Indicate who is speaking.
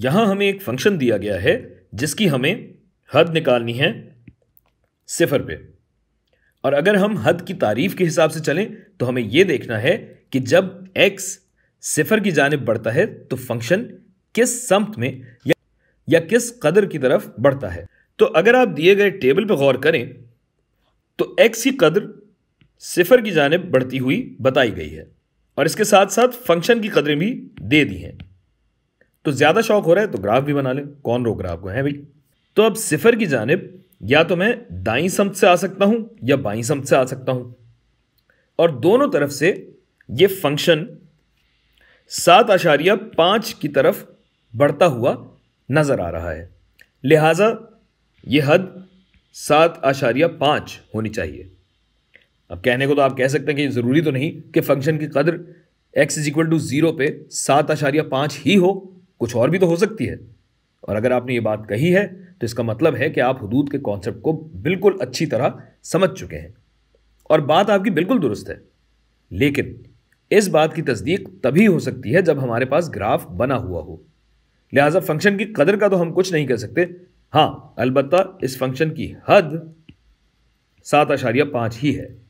Speaker 1: यहां हमें एक फंक्शन दिया गया है जिसकी हमें हद निकालनी है सिफर पे और अगर हम हद की तारीफ के हिसाब से चलें तो हमें यह देखना है कि जब x सिफर की जानब बढ़ता है तो फंक्शन किस समत में या, या किस कदर की तरफ बढ़ता है तो अगर आप दिए गए टेबल पर गौर करें तो x की कदर सिफर की जानब बढ़ती हुई बताई गई है और इसके साथ साथ फंक्शन की कदरें भी दे दी हैं तो ज़्यादा शौक हो रहा है तो ग्राफ भी बना ले कौन रोक रहा है आपको है भाई तो अब सिफर की जानब या तो मैं दाई समत से आ सकता हूं या बाई समत से आ सकता हूं और दोनों तरफ से ये फंक्शन सात आशारिया पांच की तरफ बढ़ता हुआ नज़र आ रहा है लिहाजा ये हद सात आशारिया पांच होनी चाहिए अब कहने को तो आप कह सकते हैं कि ज़रूरी तो नहीं कि फंक्शन की कदर x is equal to zero पे सात आशारिया पांच ही हो कुछ और भी तो हो सकती है और अगर आपने ये बात कही है तो इसका मतलब है कि आप हदूद के कॉन्सेप्ट को बिल्कुल अच्छी तरह समझ चुके हैं और बात आपकी बिल्कुल दुरुस्त है लेकिन इस बात की तस्दीक तभी हो सकती है जब हमारे पास ग्राफ बना हुआ हो लिहाजा फंक्शन की कदर का तो हम कुछ नहीं कह सकते हाँ अलबत्ता इस फंक्शन की हद सात आशारिया पाँच ही है